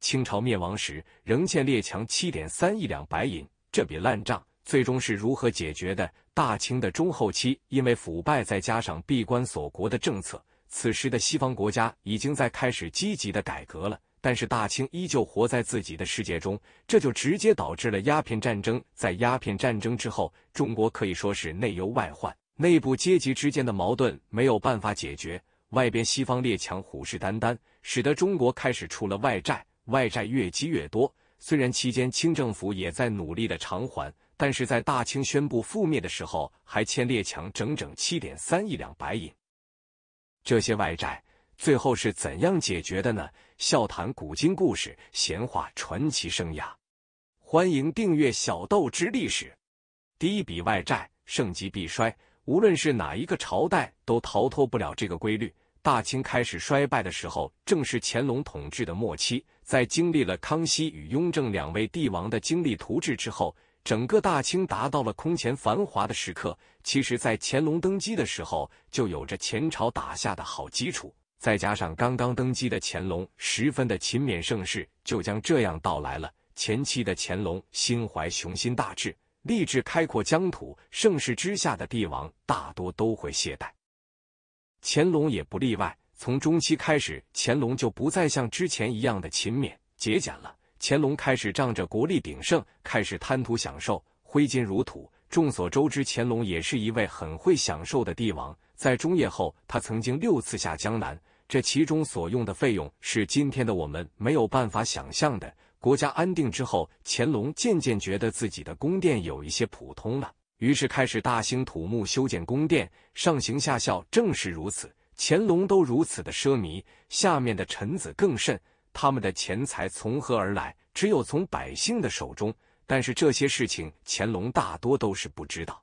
清朝灭亡时仍欠列强七点三亿两白银，这笔烂账最终是如何解决的？大清的中后期因为腐败，再加上闭关锁国的政策，此时的西方国家已经在开始积极的改革了，但是大清依旧活在自己的世界中，这就直接导致了鸦片战争。在鸦片战争之后，中国可以说是内忧外患，内部阶级之间的矛盾没有办法解决，外边西方列强虎视眈眈，使得中国开始出了外债。外债越积越多，虽然期间清政府也在努力的偿还，但是在大清宣布覆灭的时候，还欠列强整整七点三亿两白银。这些外债最后是怎样解决的呢？笑谈古今故事，闲话传奇生涯。欢迎订阅小豆之历史。第一笔外债，盛极必衰，无论是哪一个朝代，都逃脱不了这个规律。大清开始衰败的时候，正是乾隆统治的末期。在经历了康熙与雍正两位帝王的精力图治之后，整个大清达到了空前繁华的时刻。其实，在乾隆登基的时候，就有着前朝打下的好基础，再加上刚刚登基的乾隆十分的勤勉，盛世就将这样到来了。前期的乾隆心怀雄心大志，立志开阔疆土。盛世之下的帝王大多都会懈怠。乾隆也不例外，从中期开始，乾隆就不再像之前一样的勤勉节俭了。乾隆开始仗着国力鼎盛，开始贪图享受，挥金如土。众所周知，乾隆也是一位很会享受的帝王。在中叶后，他曾经六次下江南，这其中所用的费用是今天的我们没有办法想象的。国家安定之后，乾隆渐渐觉得自己的宫殿有一些普通了。于是开始大兴土木，修建宫殿，上行下效，正是如此。乾隆都如此的奢靡，下面的臣子更甚。他们的钱财从何而来？只有从百姓的手中。但是这些事情，乾隆大多都是不知道。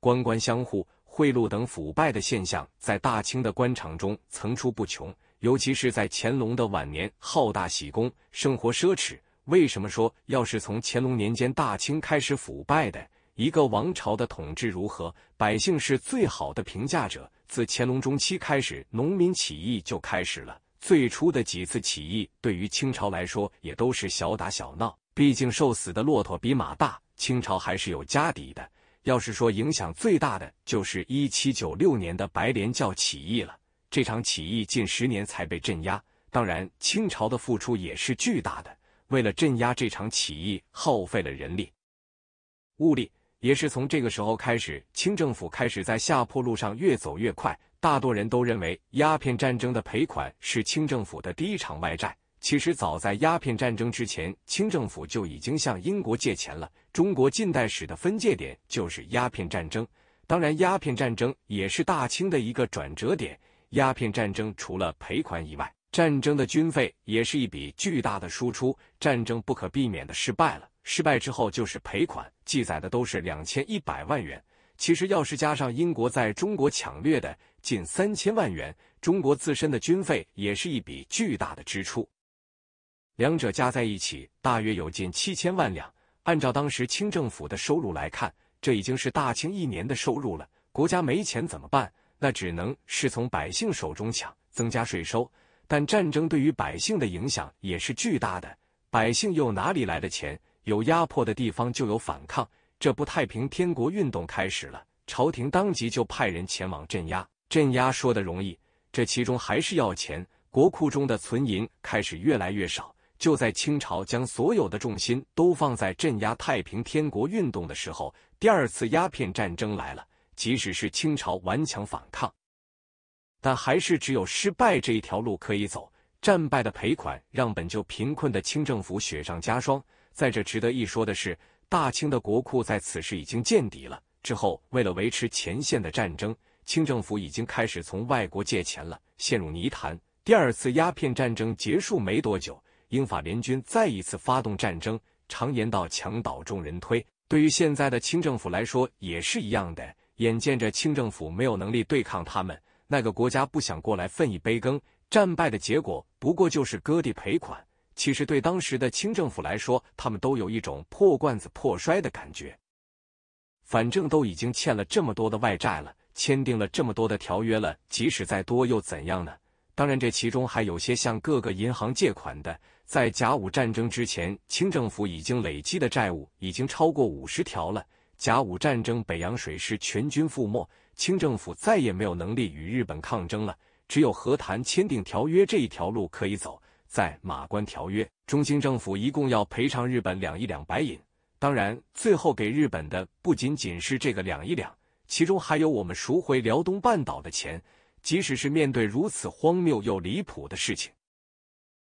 官官相护、贿赂等腐败的现象，在大清的官场中层出不穷，尤其是在乾隆的晚年，好大喜功，生活奢侈。为什么说要是从乾隆年间，大清开始腐败的？一个王朝的统治如何，百姓是最好的评价者。自乾隆中期开始，农民起义就开始了。最初的几次起义，对于清朝来说也都是小打小闹，毕竟瘦死的骆驼比马大，清朝还是有家底的。要是说影响最大的，就是一七九六年的白莲教起义了。这场起义近十年才被镇压，当然，清朝的付出也是巨大的。为了镇压这场起义，耗费了人力、物力。也是从这个时候开始，清政府开始在下坡路上越走越快。大多人都认为，鸦片战争的赔款是清政府的第一场外债。其实，早在鸦片战争之前，清政府就已经向英国借钱了。中国近代史的分界点就是鸦片战争。当然，鸦片战争也是大清的一个转折点。鸦片战争除了赔款以外，战争的军费也是一笔巨大的输出。战争不可避免的失败了。失败之后就是赔款，记载的都是两千一百万元。其实要是加上英国在中国抢掠的近三千万元，中国自身的军费也是一笔巨大的支出。两者加在一起，大约有近七千万两。按照当时清政府的收入来看，这已经是大清一年的收入了。国家没钱怎么办？那只能是从百姓手中抢，增加税收。但战争对于百姓的影响也是巨大的，百姓又哪里来的钱？有压迫的地方就有反抗，这不太平天国运动开始了，朝廷当即就派人前往镇压。镇压说的容易，这其中还是要钱，国库中的存银开始越来越少。就在清朝将所有的重心都放在镇压太平天国运动的时候，第二次鸦片战争来了。即使是清朝顽强反抗，但还是只有失败这一条路可以走。战败的赔款让本就贫困的清政府雪上加霜。在这值得一说的是，大清的国库在此时已经见底了。之后，为了维持前线的战争，清政府已经开始从外国借钱了，陷入泥潭。第二次鸦片战争结束没多久，英法联军再一次发动战争。常言道“墙倒众人推”，对于现在的清政府来说也是一样的。眼见着清政府没有能力对抗他们，那个国家不想过来分一杯羹，战败的结果不过就是割地赔款。其实，对当时的清政府来说，他们都有一种破罐子破摔的感觉。反正都已经欠了这么多的外债了，签订了这么多的条约了，即使再多又怎样呢？当然，这其中还有些向各个银行借款的。在甲午战争之前，清政府已经累积的债务已经超过五十条了。甲午战争，北洋水师全军覆没，清政府再也没有能力与日本抗争了，只有和谈、签订条约这一条路可以走。在《马关条约》，中清政府一共要赔偿日本两亿两白银。当然，最后给日本的不仅仅是这个两亿两，其中还有我们赎回辽东半岛的钱。即使是面对如此荒谬又离谱的事情，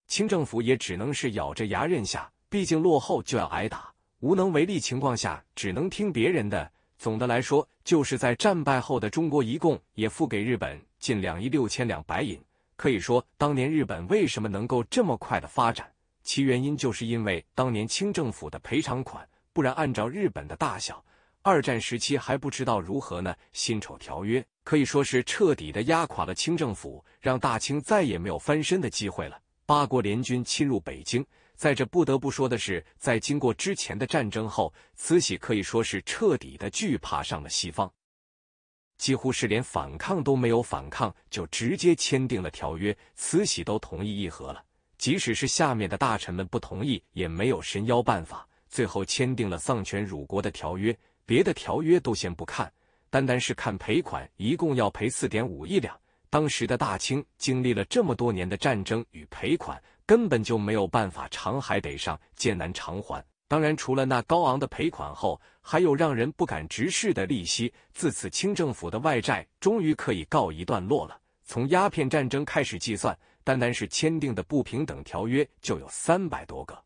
清政府也只能是咬着牙认下。毕竟落后就要挨打，无能为力情况下，只能听别人的。总的来说，就是在战败后的中国，一共也付给日本近两亿六千两白银。可以说，当年日本为什么能够这么快的发展，其原因就是因为当年清政府的赔偿款，不然按照日本的大小，二战时期还不知道如何呢。辛丑条约可以说是彻底的压垮了清政府，让大清再也没有翻身的机会了。八国联军侵入北京，在这不得不说的是，在经过之前的战争后，慈禧可以说是彻底的惧怕上了西方。几乎是连反抗都没有反抗，就直接签订了条约。慈禧都同意议和了，即使是下面的大臣们不同意，也没有神妖办法。最后签订了丧权辱国的条约，别的条约都先不看，单单是看赔款，一共要赔四点五亿两。当时的大清经历了这么多年的战争与赔款，根本就没有办法偿还得上，艰难偿还。当然，除了那高昂的赔款后，还有让人不敢直视的利息。自此，清政府的外债终于可以告一段落了。从鸦片战争开始计算，单单是签订的不平等条约就有三百多个。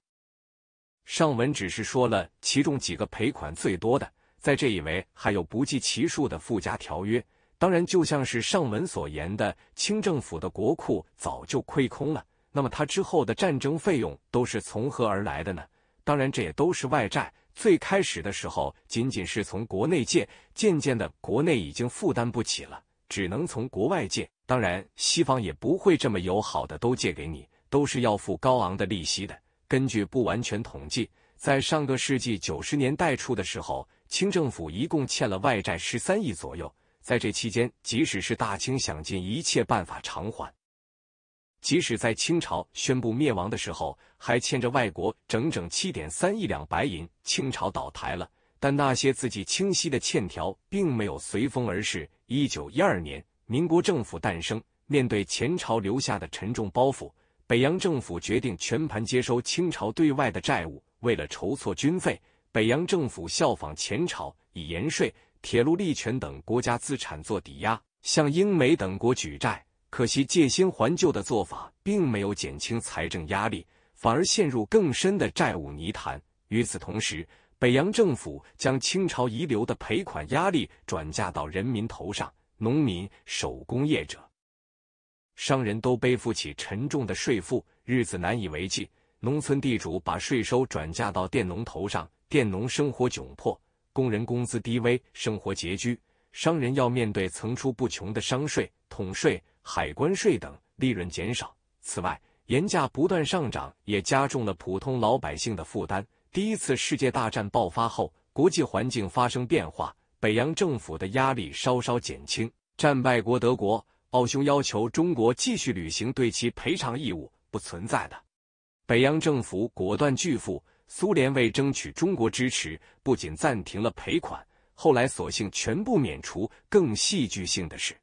上文只是说了其中几个赔款最多的，在这一枚还有不计其数的附加条约。当然，就像是上文所言的，清政府的国库早就亏空了。那么，他之后的战争费用都是从何而来的呢？当然，这也都是外债。最开始的时候，仅仅是从国内借，渐渐的，国内已经负担不起了，只能从国外借。当然，西方也不会这么友好的都借给你，都是要付高昂的利息的。根据不完全统计，在上个世纪九十年代初的时候，清政府一共欠了外债十三亿左右。在这期间，即使是大清想尽一切办法偿还。即使在清朝宣布灭亡的时候，还欠着外国整整七点三亿两白银。清朝倒台了，但那些自己清晰的欠条并没有随风而逝。一九一二年，民国政府诞生，面对前朝留下的沉重包袱，北洋政府决定全盘接收清朝对外的债务。为了筹措军费，北洋政府效仿前朝，以盐税、铁路利权等国家资产做抵押，向英美等国举债。可惜，借新还旧的做法并没有减轻财政压力，反而陷入更深的债务泥潭。与此同时，北洋政府将清朝遗留的赔款压力转嫁到人民头上，农民、手工业者、商人都背负起沉重的税负，日子难以为继。农村地主把税收转嫁到佃农头上，佃农生活窘迫；工人工资低微，生活拮据；商人要面对层出不穷的商税、统税。海关税等利润减少。此外，盐价不断上涨也加重了普通老百姓的负担。第一次世界大战爆发后，国际环境发生变化，北洋政府的压力稍稍减轻。战败国德国、奥匈要求中国继续履行对其赔偿义务，不存在的。北洋政府果断拒付。苏联为争取中国支持，不仅暂停了赔款，后来索性全部免除。更戏剧性的是。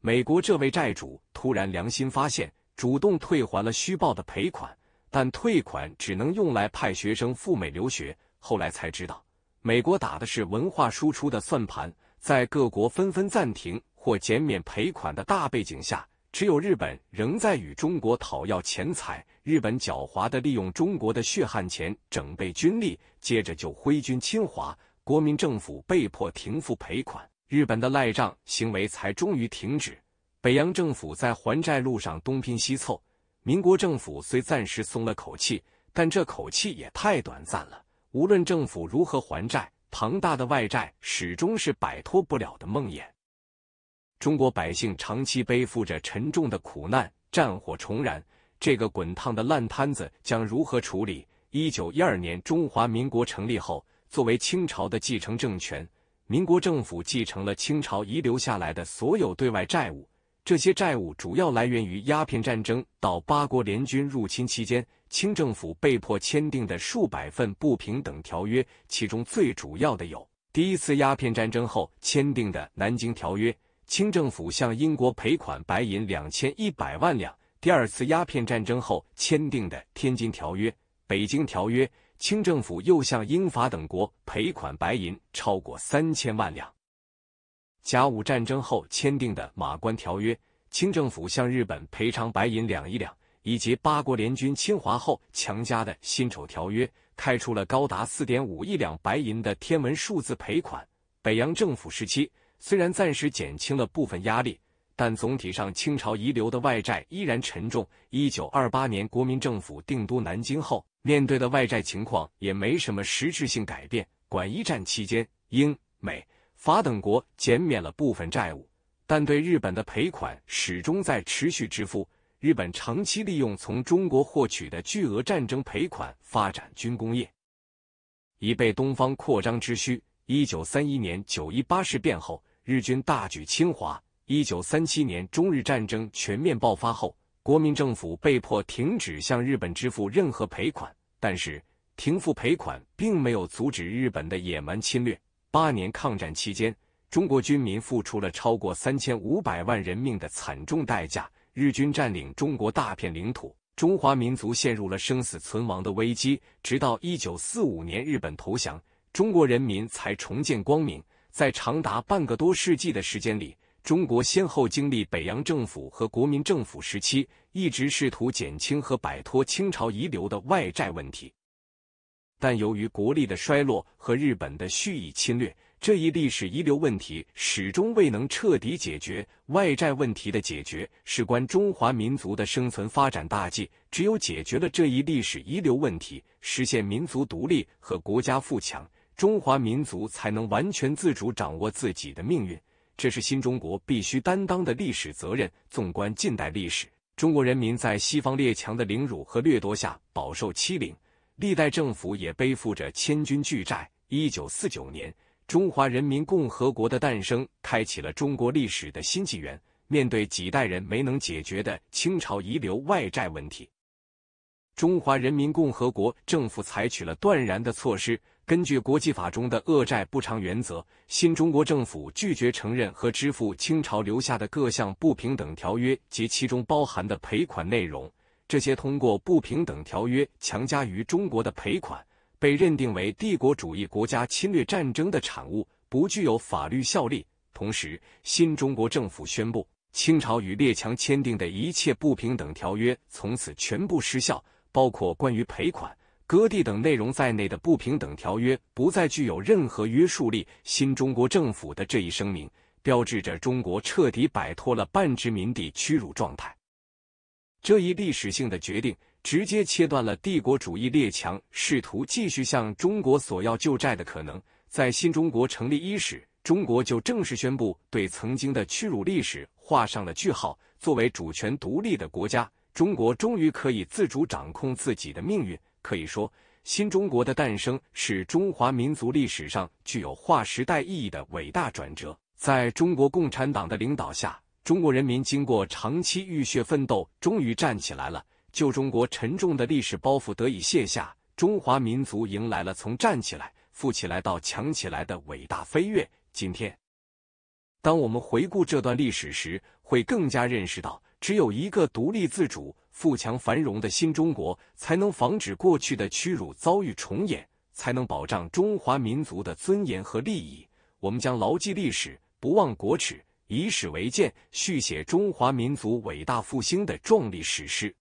美国这位债主突然良心发现，主动退还了虚报的赔款，但退款只能用来派学生赴美留学。后来才知道，美国打的是文化输出的算盘，在各国纷纷暂停或减免赔款的大背景下，只有日本仍在与中国讨要钱财。日本狡猾地利用中国的血汗钱整备军力，接着就挥军侵华，国民政府被迫停付赔款。日本的赖账行为才终于停止。北洋政府在还债路上东拼西凑，民国政府虽暂时松了口气，但这口气也太短暂了。无论政府如何还债，庞大的外债始终是摆脱不了的梦魇。中国百姓长期背负着沉重的苦难，战火重燃，这个滚烫的烂摊子将如何处理？一九一二年中华民国成立后，作为清朝的继承政权。民国政府继承了清朝遗留下来的所有对外债务，这些债务主要来源于鸦片战争到八国联军入侵期间，清政府被迫签订的数百份不平等条约，其中最主要的有第一次鸦片战争后签订的《南京条约》，清政府向英国赔款白银两千一百万两；第二次鸦片战争后签订的《天津条约》《北京条约》。清政府又向英法等国赔款白银超过三千万两。甲午战争后签订的《马关条约》，清政府向日本赔偿白银两亿两，以及八国联军侵华后强加的《辛丑条约》，开出了高达四点五亿两白银的天文数字赔款。北洋政府时期，虽然暂时减轻了部分压力。但总体上，清朝遗留的外债依然沉重。一九二八年，国民政府定都南京后，面对的外债情况也没什么实质性改变。管一战期间，英、美、法等国减免了部分债务，但对日本的赔款始终在持续支付。日本长期利用从中国获取的巨额战争赔款发展军工业，以备东方扩张之需。一九三一年九一八事变后，日军大举侵华。一九三七年，中日战争全面爆发后，国民政府被迫停止向日本支付任何赔款。但是，停付赔款并没有阻止日本的野蛮侵略。八年抗战期间，中国军民付出了超过三千五百万人命的惨重代价，日军占领中国大片领土，中华民族陷入了生死存亡的危机。直到一九四五年，日本投降，中国人民才重见光明。在长达半个多世纪的时间里，中国先后经历北洋政府和国民政府时期，一直试图减轻和摆脱清朝遗留的外债问题，但由于国力的衰落和日本的蓄意侵略，这一历史遗留问题始终未能彻底解决。外债问题的解决事关中华民族的生存发展大计，只有解决了这一历史遗留问题，实现民族独立和国家富强，中华民族才能完全自主掌握自己的命运。这是新中国必须担当的历史责任。纵观近代历史，中国人民在西方列强的凌辱和掠夺下饱受欺凌，历代政府也背负着千军巨债。一九四九年，中华人民共和国的诞生，开启了中国历史的新纪元。面对几代人没能解决的清朝遗留外债问题，中华人民共和国政府采取了断然的措施。根据国际法中的恶债不偿原则，新中国政府拒绝承认和支付清朝留下的各项不平等条约及其中包含的赔款内容。这些通过不平等条约强加于中国的赔款，被认定为帝国主义国家侵略战争的产物，不具有法律效力。同时，新中国政府宣布，清朝与列强签订的一切不平等条约从此全部失效，包括关于赔款。割地等内容在内的不平等条约不再具有任何约束力。新中国政府的这一声明，标志着中国彻底摆脱了半殖民地屈辱状态。这一历史性的决定，直接切断了帝国主义列强试图继续向中国索要旧债的可能。在新中国成立伊始，中国就正式宣布对曾经的屈辱历史画上了句号。作为主权独立的国家，中国终于可以自主掌控自己的命运。可以说，新中国的诞生是中华民族历史上具有划时代意义的伟大转折。在中国共产党的领导下，中国人民经过长期浴血奋斗，终于站起来了。旧中国沉重的历史包袱得以卸下，中华民族迎来了从站起来、富起来到强起来的伟大飞跃。今天，当我们回顾这段历史时，会更加认识到，只有一个独立自主。富强繁荣的新中国，才能防止过去的屈辱遭遇重演，才能保障中华民族的尊严和利益。我们将牢记历史，不忘国耻，以史为鉴，续写中华民族伟大复兴的壮丽史诗。